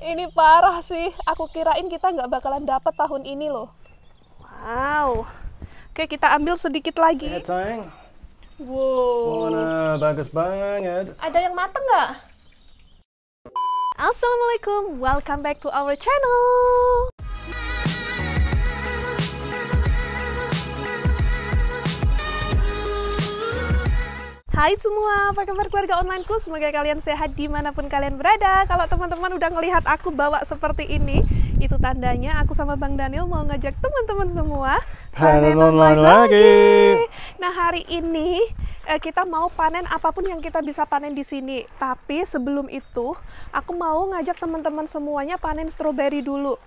ini parah sih. Aku kirain kita nggak bakalan dapet tahun ini loh. Wow. Oke, kita ambil sedikit lagi. Ya, sayang. Wow. bagus banget. Ada yang mateng nggak? Assalamualaikum, welcome back to our channel. Hai semua, apa kabar keluarga Online onlineku? Semoga kalian sehat dimanapun kalian berada. Kalau teman-teman udah ngelihat aku bawa seperti ini, itu tandanya aku sama Bang Daniel mau ngajak teman-teman semua panen, online, lagi. Nah hari ini eh, kita mau panen apapun yang kita bisa panen di sini. Tapi sebelum itu, aku mau ngajak teman-teman semuanya panen stroberi dulu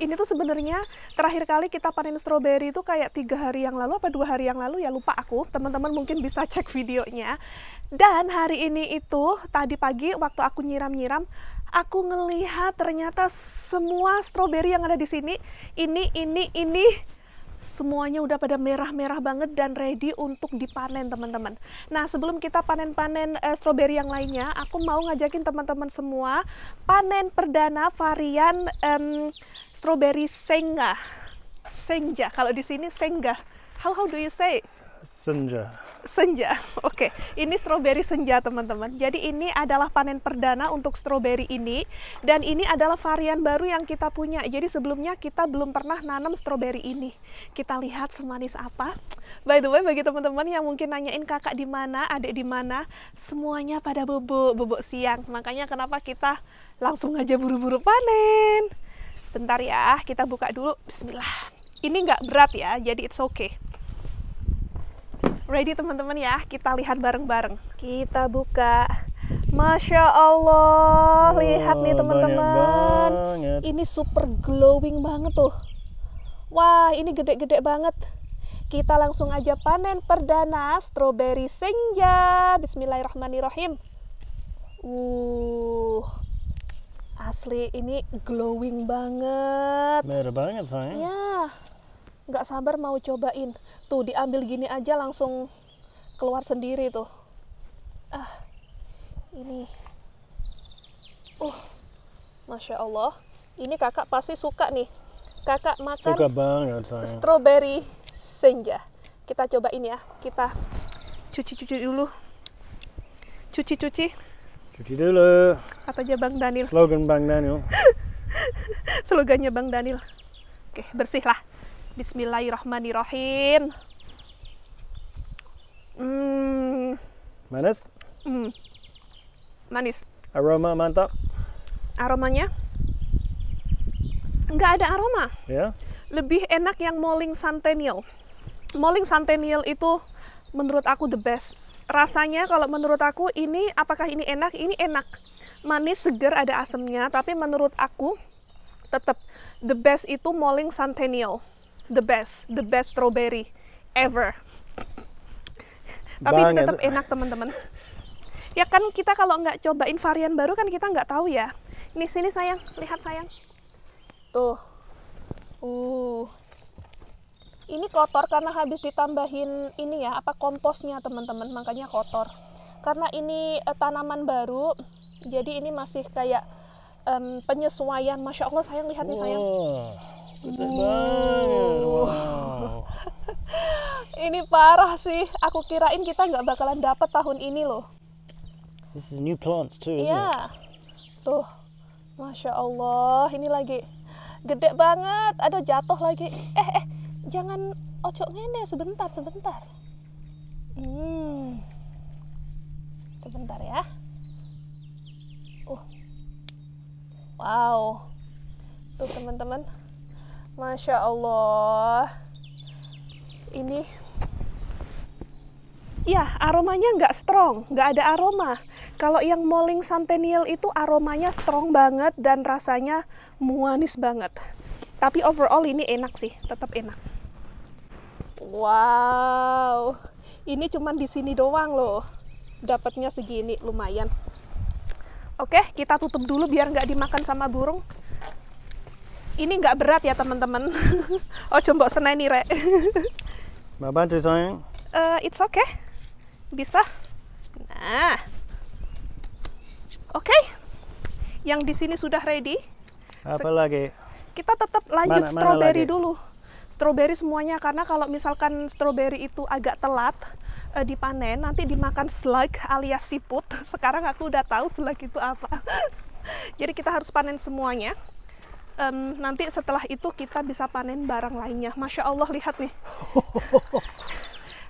ini tuh sebenarnya terakhir kali kita panen stroberi itu kayak tiga hari yang lalu apa dua hari yang lalu ya lupa aku teman-teman mungkin bisa cek videonya dan hari ini itu tadi pagi waktu aku nyiram-nyiram aku ngelihat ternyata semua stroberi yang ada di sini ini ini ini semuanya udah pada merah-merah banget dan ready untuk dipanen teman-teman. Nah sebelum kita panen-panen eh, stroberi yang lainnya, aku mau ngajakin teman-teman semua panen perdana varian um, stroberi Sengga. senja. Kalau di sini Sengga. How how do you say? Senja. Senja. Oke, okay. ini stroberi senja, teman-teman. Jadi ini adalah panen perdana untuk stroberi ini dan ini adalah varian baru yang kita punya. Jadi sebelumnya kita belum pernah nanam stroberi ini. Kita lihat semanis apa. By the way, bagi teman-teman yang mungkin nanyain kakak di mana, adik di mana, semuanya pada bubuk, bubuk siang. Makanya kenapa kita langsung aja buru-buru panen. Sebentar ya, kita buka dulu. Bismillah. Ini nggak berat ya, jadi it's okay. Ready teman-teman ya, kita lihat bareng-bareng. Kita buka. Masya Allah, lihat nih teman-teman. Ini super glowing banget tuh. Wah, ini gede-gede banget. Kita langsung aja panen perdana strawberry senja. Bismillahirrahmanirrahim. Uh, asli ini glowing banget. Merah banget sayang. Ya. Yeah nggak sabar mau cobain tuh diambil gini aja langsung keluar sendiri tuh ah ini uh masya allah ini kakak pasti suka nih kakak makan suka banget saya strawberry senja kita cobain ya kita cuci-cuci dulu cuci-cuci cuci dulu katanya bang Daniel slogan bang Daniel slogannya bang Daniel oke bersih lah Bismillahirrahmanirrahim. Hmm. Manis? Hmm. Manis. Aroma mantap. Aromanya? Enggak ada aroma. Ya. Yeah. Lebih enak yang Moling Centennial. Moling Centennial itu menurut aku the best. Rasanya kalau menurut aku ini apakah ini enak? Ini enak. Manis, segar, ada asemnya, tapi menurut aku tetap the best itu Moling Centennial the best, the best strawberry ever. Tapi Bang, tetap enak teman-teman. Ya kan kita kalau nggak cobain varian baru kan kita nggak tahu ya. Ini sini sayang, lihat sayang. Tuh. Uh. Ini kotor karena habis ditambahin ini ya, apa komposnya teman-teman, makanya kotor. Karena ini eh, tanaman baru, jadi ini masih kayak um, penyesuaian. Masya Allah sayang lihat nih sayang. Wow Besar banget. Wow. ini parah sih. Aku kirain kita nggak bakalan dapat tahun ini loh. This is new plants too, isn't yeah. it? Iya. Tuh, masya Allah. Ini lagi gede banget. Ada jatuh lagi. Eh eh, jangan ocok ngene sebentar sebentar. Hmm. Sebentar ya. Uh. Wow. Tuh teman-teman. Masya Allah. Ini, ya aromanya nggak strong, nggak ada aroma. Kalau yang Moling Centennial itu aromanya strong banget dan rasanya muanis banget. Tapi overall ini enak sih, tetap enak. Wow, ini cuman di sini doang loh. Dapatnya segini, lumayan. Oke, kita tutup dulu biar nggak dimakan sama burung ini nggak berat ya teman-teman. oh coba senai nih rek. Mbak sayang. Uh, it's okay. Bisa. Nah. Oke. Okay. Yang di sini sudah ready. Apa lagi? Kita tetap lanjut stroberi dulu. Stroberi semuanya karena kalau misalkan stroberi itu agak telat uh, dipanen nanti dimakan slug alias siput. Sekarang aku udah tahu slug itu apa. Jadi kita harus panen semuanya um, nanti setelah itu kita bisa panen barang lainnya. Masya Allah lihat nih.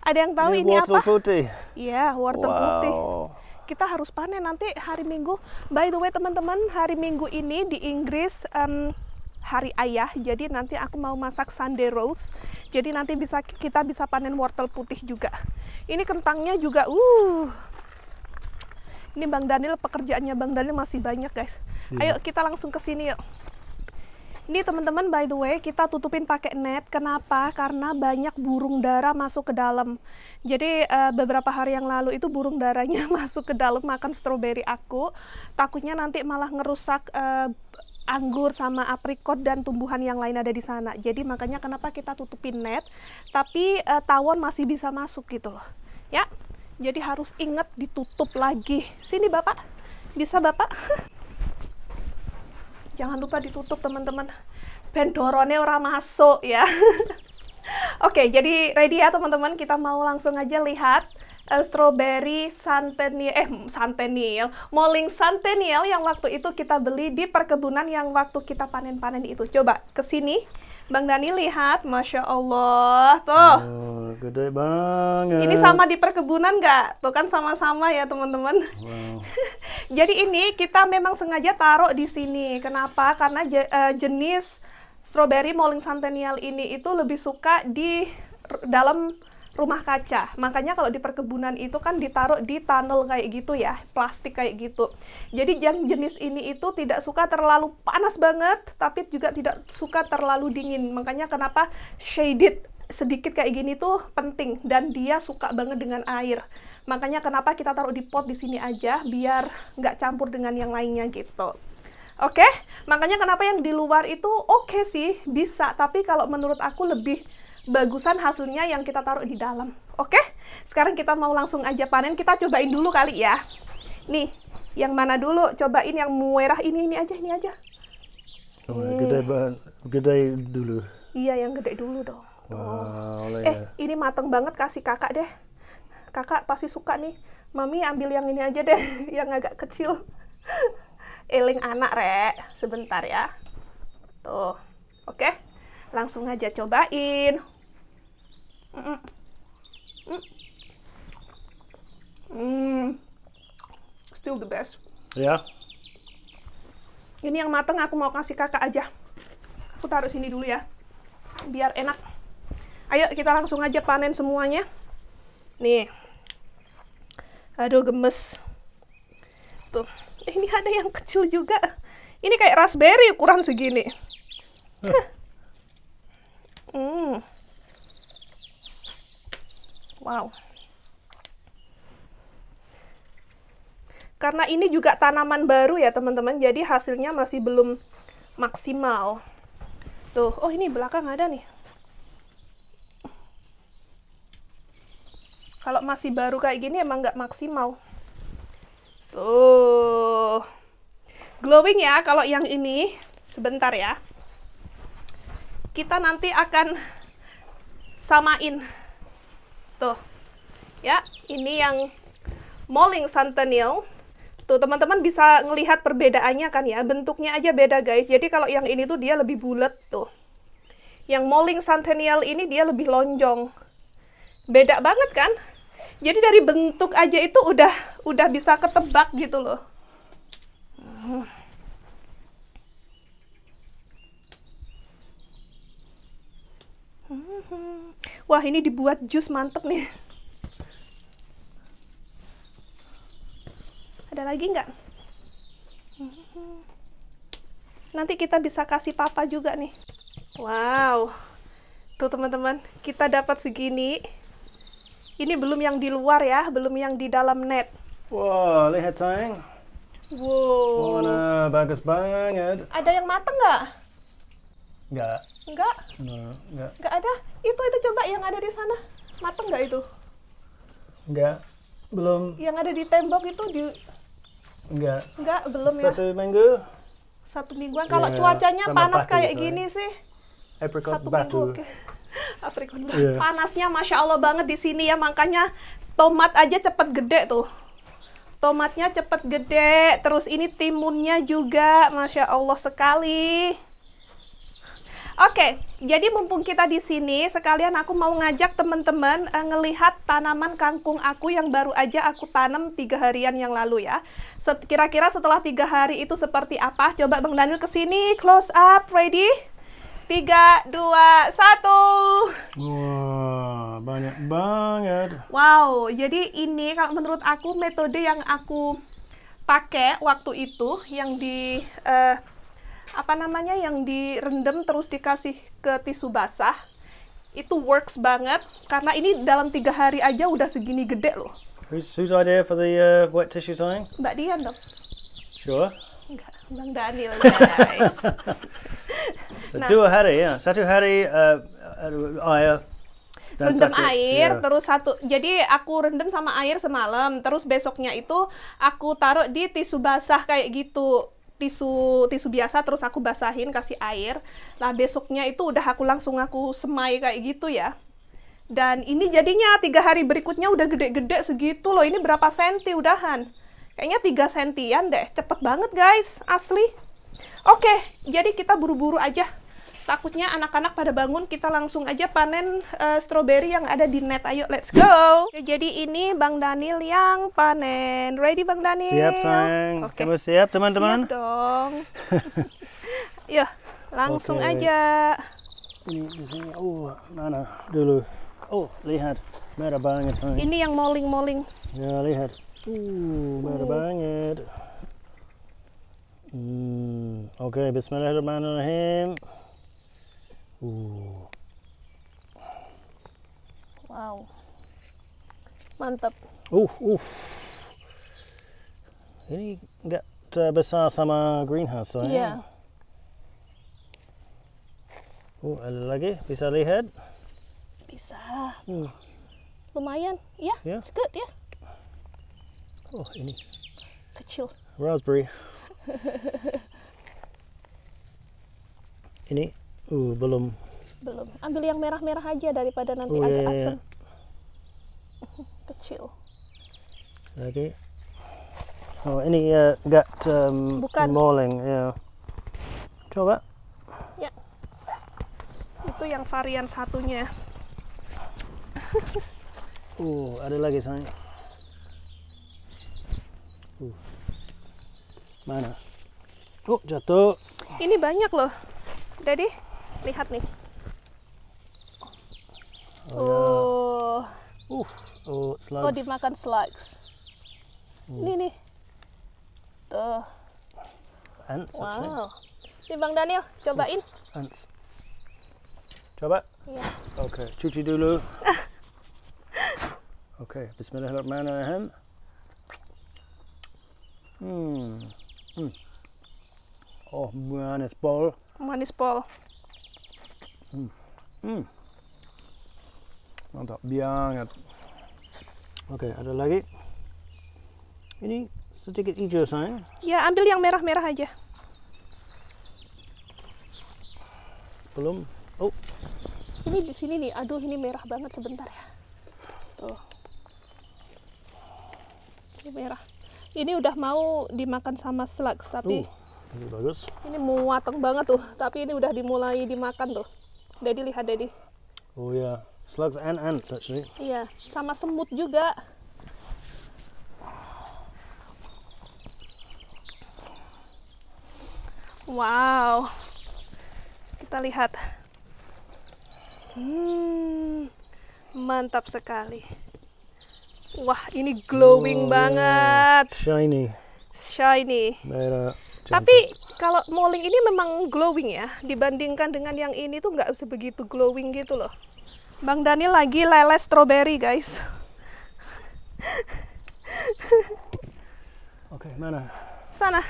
Ada yang tahu ini, ini wortel apa? putih. Iya, wortel wow. putih. Kita harus panen nanti hari Minggu. By the way, teman-teman, hari Minggu ini di Inggris um, hari ayah. Jadi nanti aku mau masak Sunday roast. Jadi nanti bisa kita bisa panen wortel putih juga. Ini kentangnya juga uh. Ini Bang Daniel pekerjaannya Bang Daniel masih banyak, guys. Hmm. Ayo kita langsung ke sini yuk. Ini teman-teman by the way kita tutupin pakai net. Kenapa? Karena banyak burung dara masuk ke dalam. Jadi uh, beberapa hari yang lalu itu burung daranya masuk ke dalam makan stroberi aku. Takutnya nanti malah ngerusak uh, anggur sama aprikot dan tumbuhan yang lain ada di sana. Jadi makanya kenapa kita tutupin net, tapi e, tawon masih bisa masuk gitu loh. Ya. Jadi harus inget ditutup lagi. Sini Bapak. Bisa Bapak? jangan lupa ditutup teman-teman bendorone orang masuk ya Oke, okay, jadi ready ya teman-teman. Kita mau langsung aja lihat uh, strawberry santenil, eh santenil, moling santenil yang waktu itu kita beli di perkebunan yang waktu kita panen-panen itu. Coba kesini. Bang Dani lihat, masya Allah, tuh. Oh, gede banget. Ini sama di perkebunan nggak? Tuh kan sama-sama ya teman-teman. Wow. Jadi ini kita memang sengaja taruh di sini. Kenapa? Karena je, uh, jenis strawberry Moling Centennial ini itu lebih suka di dalam rumah kaca. Makanya kalau di perkebunan itu kan ditaruh di tunnel kayak gitu ya, plastik kayak gitu. Jadi yang jenis ini itu tidak suka terlalu panas banget, tapi juga tidak suka terlalu dingin. Makanya kenapa shaded sedikit kayak gini tuh penting dan dia suka banget dengan air. Makanya kenapa kita taruh di pot di sini aja biar nggak campur dengan yang lainnya gitu. Oke, makanya kenapa yang di luar itu oke okay sih bisa, tapi kalau menurut aku lebih bagusan hasilnya yang kita taruh di dalam. Oke? Sekarang kita mau langsung aja panen, kita cobain dulu kali ya. Nih, yang mana dulu? Cobain yang merah ini ini aja, ini aja. Oh, gede hmm. banget, gede dulu. Iya, yang gede dulu dong. Wow, oh. eh, ya. ini mateng banget kasih kakak deh. Kakak pasti suka nih. Mami ambil yang ini aja deh, yang agak kecil. Eling anak, Rek. Sebentar ya. Tuh. Oke. Langsung aja cobain. Mm, mm, Still the best. Ya. Yeah. Ini yang mateng aku mau kasih kakak aja. Aku taruh sini dulu ya. Biar enak. Ayo kita langsung aja panen semuanya. Nih. Aduh gemes. Tuh. Eh, ini ada yang kecil juga. Ini kayak raspberry ukuran segini. Hmm. Huh. Wow. Karena ini juga tanaman baru ya teman-teman, jadi hasilnya masih belum maksimal. Tuh, oh ini belakang ada nih. Kalau masih baru kayak gini emang nggak maksimal. Tuh. Glowing ya kalau yang ini. Sebentar ya. Kita nanti akan samain Tuh. Ya, ini yang Moling Santanil. Tuh, teman-teman bisa ngelihat perbedaannya kan ya. Bentuknya aja beda, guys. Jadi kalau yang ini tuh dia lebih bulat tuh. Yang Moling Santanil ini dia lebih lonjong. Beda banget kan? Jadi dari bentuk aja itu udah udah bisa ketebak gitu loh wah ini dibuat jus mantep nih ada lagi nggak nanti kita bisa kasih papa juga nih wow tuh teman-teman kita dapat segini ini belum yang di luar ya belum yang di dalam net wow lihat sayang wow nah, bagus banget ada yang mateng nggak Enggak. Enggak? Enggak. Enggak ada? Itu, itu coba yang ada di sana. Mateng nggak itu? Enggak. Belum. Yang ada di tembok itu di... Enggak. Enggak, belum Satu ya. Satu minggu. Satu mingguan. Kalau yeah, cuacanya panas kayak sorry. gini sih. Apricot Satu batu. minggu. Okay. Apricot batu. Yeah. Panasnya Masya Allah banget di sini ya. Makanya tomat aja cepet gede tuh. Tomatnya cepet gede. Terus ini timunnya juga. Masya Allah sekali. Oke, jadi mumpung kita di sini, sekalian aku mau ngajak teman-teman uh, ngelihat tanaman kangkung aku yang baru aja aku tanam tiga harian yang lalu ya. Kira-kira Set, setelah tiga hari itu seperti apa? Coba Bang Daniel ke sini, close up, ready? Tiga, dua, satu. Wah, banyak banget. Wow, jadi ini kalau menurut aku metode yang aku pakai waktu itu yang di uh, apa namanya yang direndam terus dikasih ke tisu basah itu works banget karena ini dalam tiga hari aja udah segini gede loh. Who's, whose idea for the uh, wet tissue thing? Mbak Dian dong. Sure. Enggak, Bang Daniel. Guys. nah, Dua hari ya, satu hari uh, uh air dan rendam air yeah. terus satu jadi aku rendam sama air semalam terus besoknya itu aku taruh di tisu basah kayak gitu tisu tisu biasa terus aku basahin kasih air lah besoknya itu udah aku langsung aku semai kayak gitu ya dan ini jadinya tiga hari berikutnya udah gede-gede segitu loh ini berapa senti udahan kayaknya tiga sentian deh cepet banget guys asli oke jadi kita buru-buru aja takutnya anak-anak pada bangun kita langsung aja panen uh, eh, strawberry yang ada di net ayo let's go Oke, jadi ini Bang Daniel yang panen ready Bang Daniel siap sayang Oke. kamu siap teman-teman siap dong yuk langsung Oke. aja ini di sini oh mana dulu oh lihat merah banget sayang. ini yang moling-moling ya lihat uh merah uh. banget hmm. Oke, okay, Bismillahirrahmanirrahim. Uh. Wow. Mantap. Uh, uh. Ini nggak terbesar sama greenhouse lah. Yeah. Iya. Oh, ada lagi. Bisa lihat? Bisa. Hmm. Lumayan. Ya, yeah, yeah. it's good, ya. Yeah. Oh, ini. Kecil. Raspberry. ini Uh, belum. Belum. Ambil yang merah-merah aja daripada nanti oh, iya, agak iya, iya. asam. Kecil. Oke. Oh, ini uh, ya, enggak um, Bukan. ya. Coba. Ya. Itu yang varian satunya. uh, ada lagi sayang. Uh. Mana? Oh, jatuh. Ini banyak loh. Jadi, lihat nih oh, Ya. Oh. Uh, oh slugs. oh dimakan slugs hmm. ini nih tuh ants wow actually. ini bang Daniel cobain uh, ants coba iya oke okay, cuci dulu Oke, okay. bismillahirrahmanirrahim. Hmm. hmm. Oh, manis pol. Manis pol. Hmm. Mantap banget. Oke, ada lagi. Ini sedikit hijau saya. Ya, ambil yang merah-merah aja. Belum. Oh. Ini di sini nih. Aduh, ini merah banget sebentar ya. Tuh. Ini merah. Ini udah mau dimakan sama slugs tapi uh, ini bagus. Ini muateng banget tuh, tapi ini udah dimulai dimakan tuh. Daddy lihat Daddy. Oh ya, yeah. slugs and ants actually. Iya, yeah. sama semut juga. Wow. Kita lihat. Hmm, mantap sekali. Wah, ini glowing oh, iya. banget. Shiny. Shiny. Merah. Tapi kalau molling ini memang glowing ya, dibandingkan dengan yang ini tuh nggak sebegitu glowing gitu loh. Bang daniel lagi lele strawberry guys. Oke, okay, mana? Sana.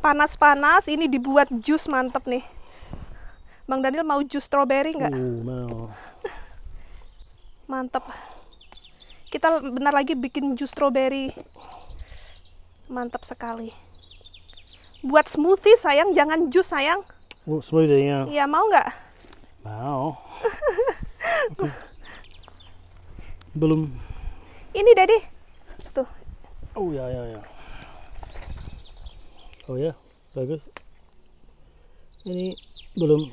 Panas-panas, ini dibuat jus mantep nih. Bang Daniel mau jus strawberry nggak? Uh, mau. mantep kita benar lagi bikin jus strawberry mantap sekali buat smoothie sayang jangan jus sayang oh, smoothie ya iya mau nggak mau okay. belum ini Daddy tuh oh ya ya ya oh ya bagus ini belum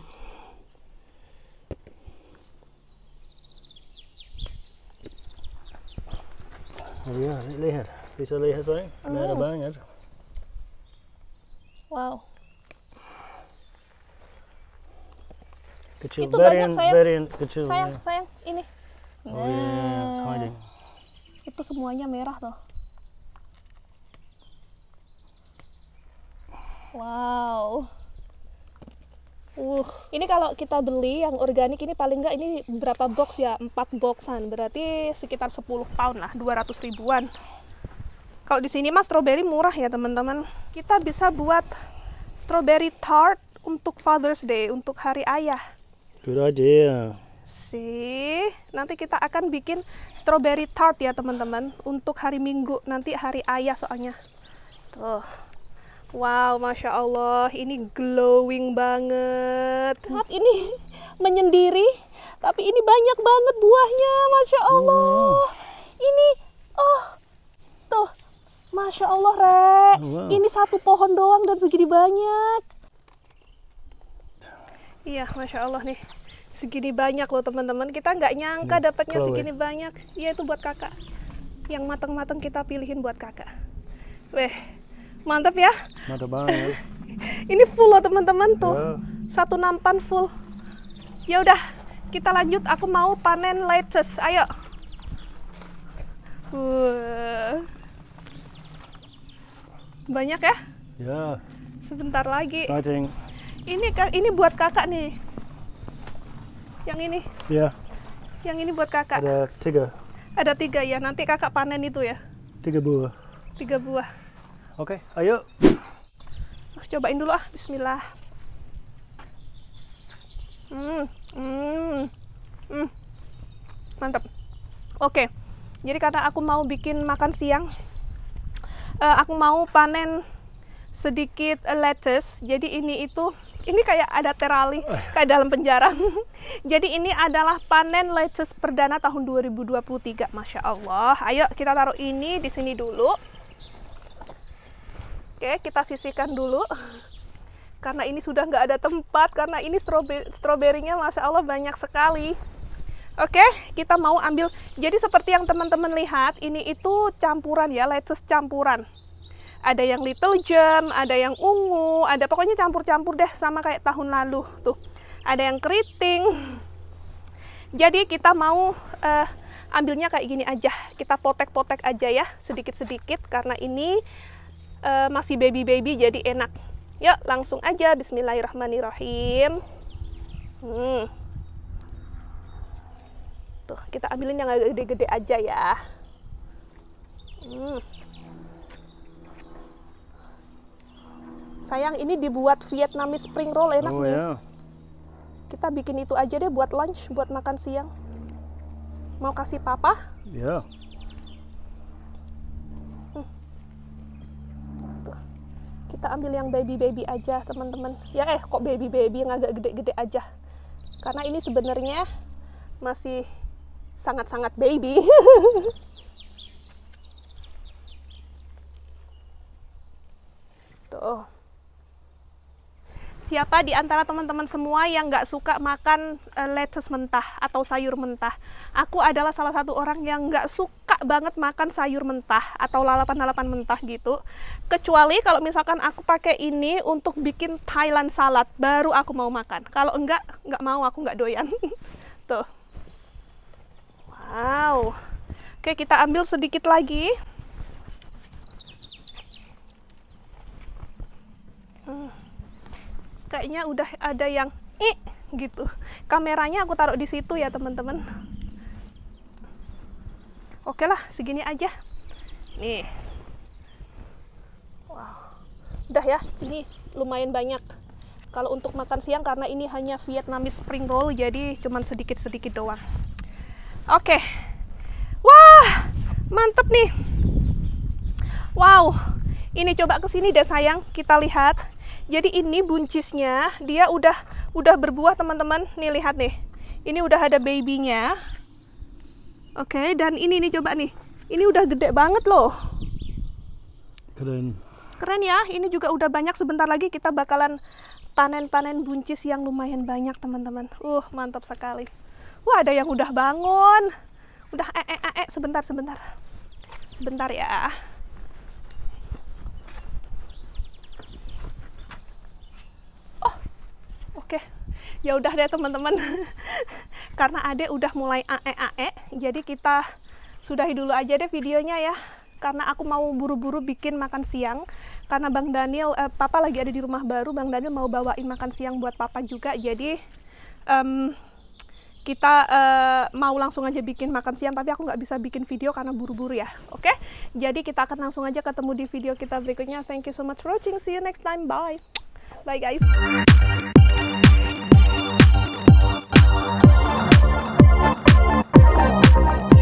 lihat. Bisa lihat sayang? Merah banget. Wow. Kecil, Itu banyak, sayang. kecil. Sayang, sayang, ini. Oh yeah, it's nah. hiding. Itu semuanya merah tuh. Wow. Uh. Ini kalau kita beli yang organik ini paling nggak ini berapa box ya? 4 boxan. Berarti sekitar 10 pound lah, 200 ribuan. Kalau di sini mas strawberry murah ya teman-teman. Kita bisa buat strawberry tart untuk Father's Day, untuk hari ayah. Good idea. Sih, nanti kita akan bikin strawberry tart ya teman-teman untuk hari Minggu, nanti hari ayah soalnya. Tuh. Wow, masya Allah, ini glowing banget. Hap ini menyendiri, tapi ini banyak banget buahnya, masya Allah. Wow. Ini, oh, tuh, masya Allah, Rek. wow. Ini satu pohon doang dan segini banyak. Iya, masya Allah nih, segini banyak loh teman-teman. Kita nggak nyangka hmm, dapatnya segini banyak. Iya itu buat kakak. Yang matang-matang kita pilihin buat kakak. Weh, Mantap ya. Mantap banget. Ini full loh teman-teman tuh. Yeah. Satu nampan full. Ya udah, kita lanjut. Aku mau panen lettuce. Ayo. Uh. Banyak ya? Ya. Yeah. Sebentar lagi. Exciting. Ini ini buat kakak nih. Yang ini. Ya. Yeah. Yang ini buat kakak. Ada tiga. Ada tiga ya. Nanti kakak panen itu ya. Tiga buah. Tiga buah. Oke, okay, ayo. Ah, cobain dulu ah, bismillah. Hmm, hmm, hmm. Mantap. Oke. Jadi karena aku mau bikin makan siang, uh, aku mau panen sedikit eh, lettuce. Jadi ini itu ini kayak ada terali eh. kayak dalam penjara. Jadi ini adalah panen lettuce perdana tahun 2023. Masya Allah. Ayo kita taruh ini di sini dulu. Oke, kita sisihkan dulu. Karena ini sudah nggak ada tempat, karena ini stroberinya Masya Allah banyak sekali. Oke, kita mau ambil. Jadi seperti yang teman-teman lihat, ini itu campuran ya, lettuce campuran. Ada yang little gem, ada yang ungu, ada pokoknya campur-campur deh sama kayak tahun lalu. Tuh, ada yang keriting. Jadi kita mau... Uh, ambilnya kayak gini aja kita potek-potek aja ya sedikit-sedikit karena ini uh, masih baby-baby jadi enak. Yuk, langsung aja bismillahirrahmanirrahim. Hmm. Tuh, kita ambilin yang agak gede-gede aja ya. Hmm. Sayang ini dibuat Vietnamese spring roll enak oh, nih. Yeah. Kita bikin itu aja deh buat lunch, buat makan siang. Mau kasih papa? Iya. Yeah. ambil yang baby-baby aja teman-teman ya eh kok baby-baby yang agak gede-gede aja karena ini sebenarnya masih sangat-sangat baby tuh siapa di antara teman-teman semua yang nggak suka makan eh, lettuce mentah atau sayur mentah aku adalah salah satu orang yang nggak suka banget makan sayur mentah atau lalapan-lalapan mentah gitu. Kecuali kalau misalkan aku pakai ini untuk bikin Thailand salad, baru aku mau makan. Kalau enggak, enggak mau, aku enggak doyan. Tuh. Wow. Oke, kita ambil sedikit lagi. Hmm. Kayaknya udah ada yang i gitu. Kameranya aku taruh di situ ya, teman-teman oke lah segini aja nih wow udah ya ini lumayan banyak kalau untuk makan siang karena ini hanya Vietnamese spring roll jadi cuman sedikit-sedikit doang oke wah mantep nih wow ini coba ke sini deh sayang kita lihat jadi ini buncisnya dia udah udah berbuah teman-teman nih lihat nih ini udah ada babynya Oke, okay, dan ini nih coba nih. Ini udah gede banget loh. Keren. Keren ya. Ini juga udah banyak sebentar lagi kita bakalan panen-panen buncis yang lumayan banyak, teman-teman. Uh, mantap sekali. Wah, ada yang udah bangun. Udah eh eh eh, eh sebentar sebentar. Sebentar ya. Oh. Oke. Okay. Ya udah deh, teman-teman. karena Ade udah mulai ae-ae, e, jadi kita sudahi dulu aja deh videonya ya. Karena aku mau buru-buru bikin makan siang, karena Bang Daniel, eh, Papa lagi ada di rumah baru, Bang Daniel mau bawain makan siang buat Papa juga, jadi um, kita uh, mau langsung aja bikin makan siang tapi aku nggak bisa bikin video karena buru-buru ya oke okay? jadi kita akan langsung aja ketemu di video kita berikutnya thank you so much for watching see you next time bye bye guys Thank you.